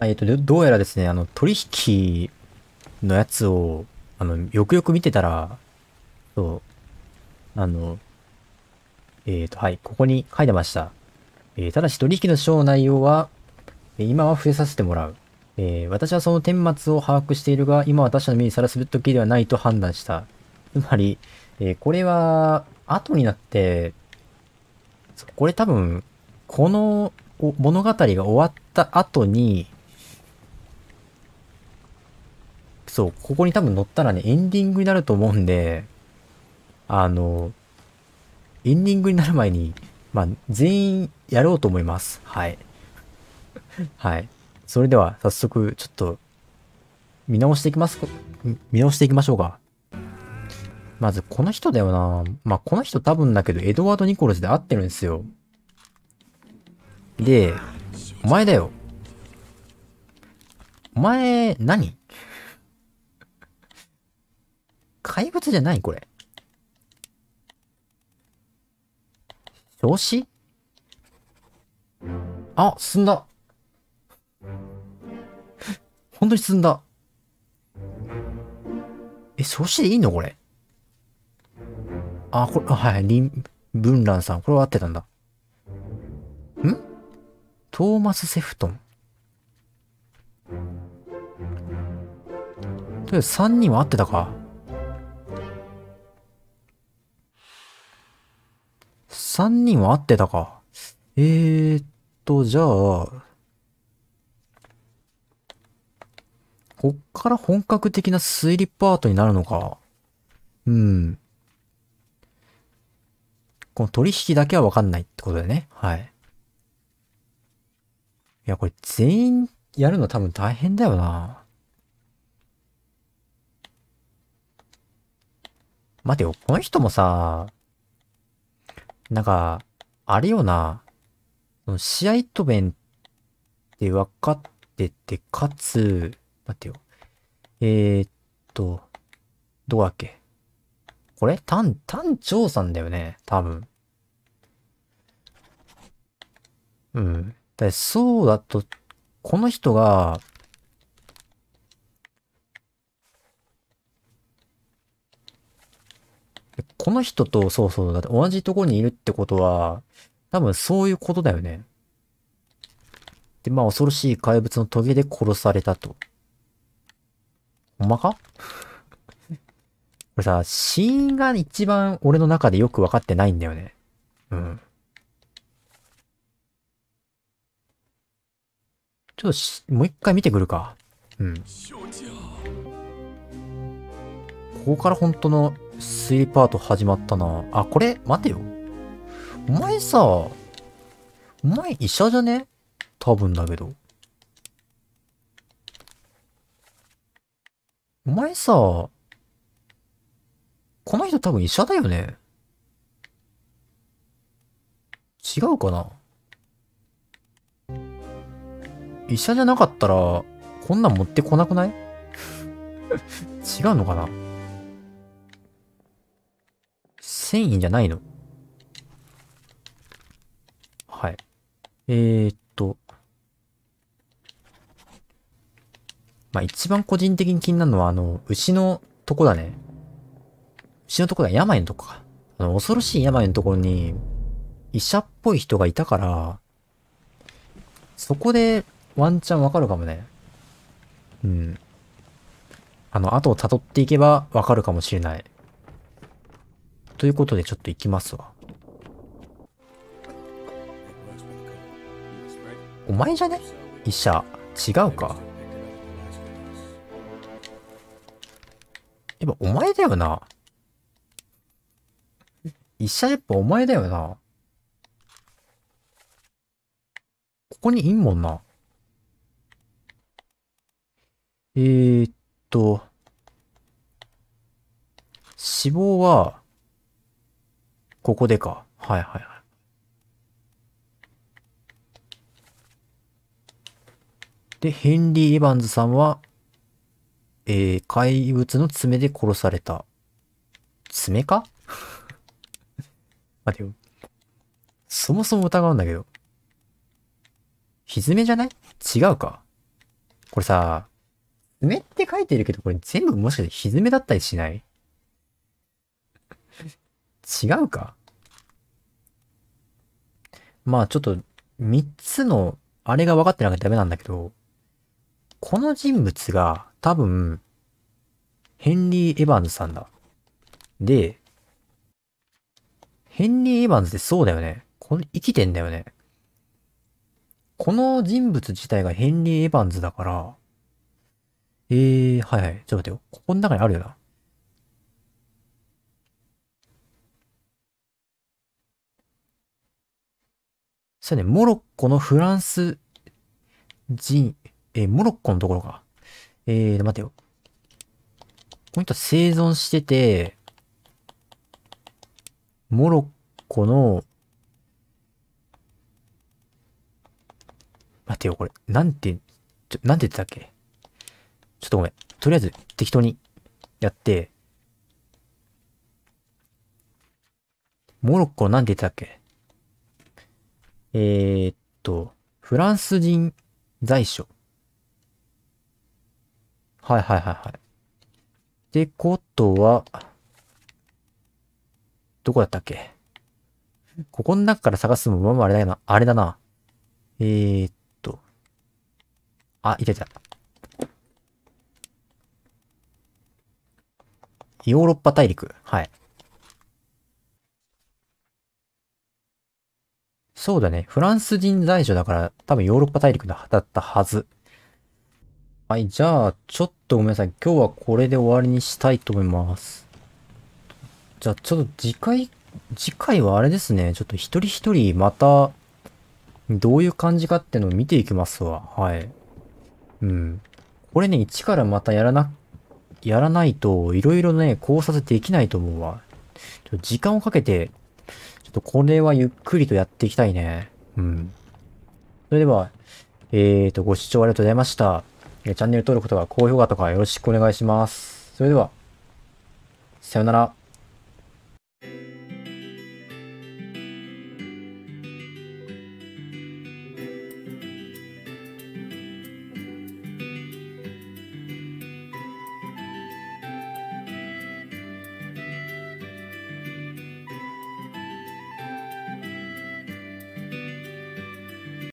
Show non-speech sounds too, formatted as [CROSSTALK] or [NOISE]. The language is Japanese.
えっ、と、どうやらですね、あの、取引のやつを、あの、よくよく見てたら、そう、あの、えっ、ー、と、はい、ここに書いてました。えー、ただし取引の章内容は、え今は増えさせてもらう。えー、私はその顛末を把握しているが、今は他者の目にさらす時ではないと判断した。つまり、えこれは、後になって、これ多分、この物語が終わった後に、そう、ここに多分乗ったらね、エンディングになると思うんで、あの、エンディングになる前に、まあ、全員やろうと思います。はい。[LAUGHS] はい。それでは、早速、ちょっと、見直していきます見直していきましょうか。まず、この人だよなまあ、この人多分だけど、エドワード・ニコルズで合ってるんですよ。で、お前だよ。お前何、怪物じゃないこれ。調子あ、進んだ。本当に進んだ。え、調子でいいのこれ。あ、これ、はい、林、文蘭さん。これは合ってたんだ。んトーマス・セフトン。とりあえず3人は合ってたか。三人は会ってたか。えーっと、じゃあ、こっから本格的な推理パートになるのか。うん。この取引だけはわかんないってことだよね。はい。いや、これ全員やるの多分大変だよな。待てよ、この人もさ、なんか、あれよな、の試合と面って分かってて、かつ、待ってよ。えー、っと、どこだっけこれ単、単調さんだよね、多分。うん。だそうだと、この人が、この人と、そうそう、だって同じとこにいるってことは、多分そういうことだよね。で、まあ恐ろしい怪物の棘で殺されたと。ほんまかこれさ、死因が一番俺の中でよくわかってないんだよね。うん。ちょっとし、もう一回見てくるか。うん。ここから本当のスーパート始まったな。あ、これ、待てよ。お前さ、お前医者じゃね多分だけど。お前さ、この人多分医者だよね違うかな医者じゃなかったら、こんなん持ってこなくない [LAUGHS] 違うのかな1000じゃないのはい。えー、っと。まあ、一番個人的に気になるのは、あの、牛のとこだね。牛のとこだ、病のとこか。あの、恐ろしい病のところに、医者っぽい人がいたから、そこで、ワンチャンわかるかもね。うん。あの、後を辿っていけばわかるかもしれない。ということでちょっと行きますわ。お前じゃね医者。違うか。やっぱお前だよな。医者やっぱお前だよな。ここにいんもんな。えー、っと、死亡は、ここでか。はいはいはい。で、ヘンリー・エヴァンズさんは、えー、怪物の爪で殺された。爪か [LAUGHS] 待てよ。そもそも疑うんだけど。ひずめじゃない違うか。これさ、爪って書いてるけど、これ全部もしかしてひずめだったりしない違うかまあちょっと、3つの、あれが分かってなきゃダメなんだけど、この人物が、多分、ヘンリー・エヴァンズさんだ。で、ヘンリー・エヴァンズってそうだよね。この、生きてんだよね。この人物自体がヘンリー・エヴァンズだから、えー、はいはい。ちょっと待ってよ。ここの中にあるよな。そうね、モロッコのフランス人、えー、モロッコのところか。えー、待てよ。この人生存してて、モロッコの、待てよ、これ、なんて、ちょ、なんて言ってたっけちょっとごめん。とりあえず、適当にやって、モロッコなんて言ってたっけえー、っと、フランス人在所。はいはいはいはい。ってことは、どこだったっけここの中から探すのも、まああれだな。あれだな。えー、っと。あ、いたいた。ヨーロッパ大陸。はい。そうだね。フランス人在住だから、多分ヨーロッパ大陸でだったはず。はい、じゃあ、ちょっとごめんなさい。今日はこれで終わりにしたいと思います。じゃあ、ちょっと次回、次回はあれですね。ちょっと一人一人また、どういう感じかっていうのを見ていきますわ。はい。うん。これね、一からまたやらな、やらないと、いろいろね、考察できないと思うわ。ちょっと時間をかけて、ちょっとこれはゆっくりとやっていきたいね。うん。それでは、えーと、ご視聴ありがとうございました。チャンネル登録とか高評価とかよろしくお願いします。それでは、さよなら。